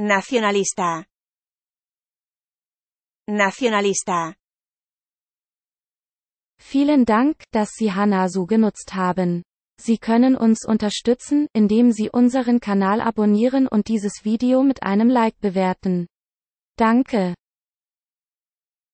nacionalista, nacionalista. Vielen Dank, dass Sie so genutzt haben. Sie können uns unterstützen, indem Sie unseren Kanal abonnieren und dieses Video mit einem Like bewerten. Danke.